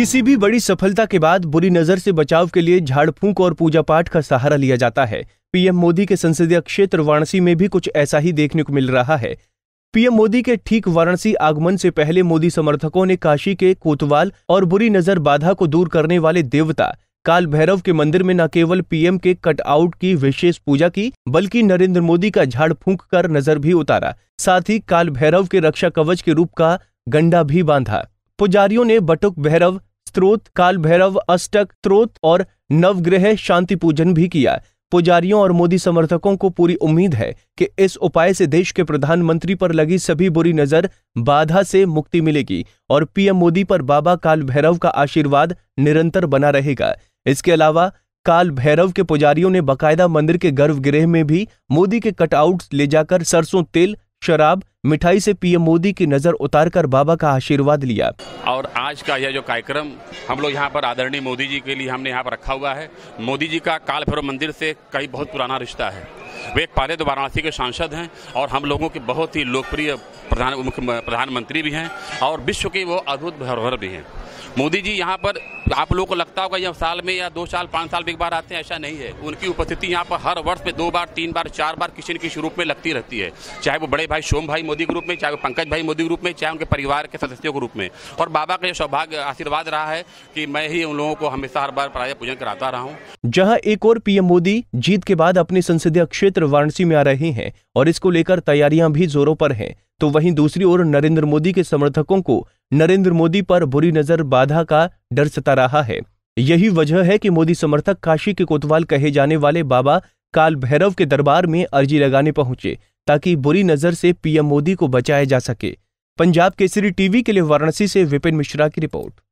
किसी भी बड़ी सफलता के बाद बुरी नजर से बचाव के लिए झाड़ फूंक और पूजा पाठ का सहारा लिया जाता है पीएम मोदी के संसदीय क्षेत्र वाराणसी में भी कुछ ऐसा ही देखने को मिल रहा है पीएम मोदी के ठीक वाराणसी आगमन से पहले मोदी समर्थकों ने काशी के कोतवाल और बुरी नजर बाधा को दूर करने वाले देवता काल भैरव के मंदिर में न केवल पीएम के कटआउट की विशेष पूजा की बल्कि नरेंद्र मोदी का झाड़ फूंक कर नजर भी उतारा साथ ही काल भैरव के रक्षा कवच के रूप का गंडा भी बांधा पुजारियों ने बटुक भैरव स्त्रोत काल भैरव अष्टक स्त्रोत और नवग्रह शांति पूजन भी किया पुजारियों और मोदी समर्थकों को पूरी उम्मीद है कि इस उपाय से देश के प्रधानमंत्री पर लगी सभी बुरी नजर बाधा से मुक्ति मिलेगी और पीएम मोदी पर बाबा काल भैरव का आशीर्वाद निरंतर बना रहेगा इसके अलावा काल भैरव के पुजारियों ने बकायदा मंदिर के गर्भगृह में भी मोदी के कटआउट ले जाकर सरसों तेल शराब मिठाई से पीएम मोदी की नजर उतारकर बाबा का आशीर्वाद लिया और आज का यह जो कार्यक्रम हम लोग यहाँ पर आदरणीय मोदी जी के लिए हमने यहाँ पर रखा हुआ है मोदी जी का काल भैरव मंदिर से कई बहुत पुराना रिश्ता है वे एक पहले तो वाराणसी के सांसद हैं और हम लोगों के बहुत ही लोकप्रिय प्रधान प्रधानमंत्री भी हैं और विश्व के वो अद्भुत धरोहर भी हैं मोदी जी यहाँ पर आप लोगों को लगता होगा यह साल में या दो साल पाँच साल भी एक बार आते हैं ऐसा नहीं है उनकी उपस्थिति यहाँ पर हर वर्ष में दो बार तीन बार चार बार किसी न किसी रूप में लगती रहती है चाहे वो बड़े भाई सोम भाई मोदी ग्रुप में चाहे वो पंकज भाई मोदी ग्रुप में चाहे उनके परिवार के सदस्यों के रूप में और बाबा का यह सौभाग्य आशीर्वाद रहा है कि मैं ही उन लोगों को हमेशा हर बार प्राय पूजन कराता रहा हूँ जहाँ एक और पीएम मोदी जीत के बाद अपने संसदीय क्षेत्र वाराणसी में आ रहे हैं और इसको लेकर तैयारियां भी जोरों पर है तो वहीं दूसरी ओर नरेंद्र मोदी के समर्थकों को नरेंद्र मोदी पर बुरी नजर बाधा का डर सता रहा है यही वजह है कि मोदी समर्थक काशी के कोतवाल कहे जाने वाले बाबा काल भैरव के दरबार में अर्जी लगाने पहुंचे ताकि बुरी नजर से पीएम मोदी को बचाया जा सके पंजाब केसरी टीवी के लिए वाराणसी से विपिन मिश्रा की रिपोर्ट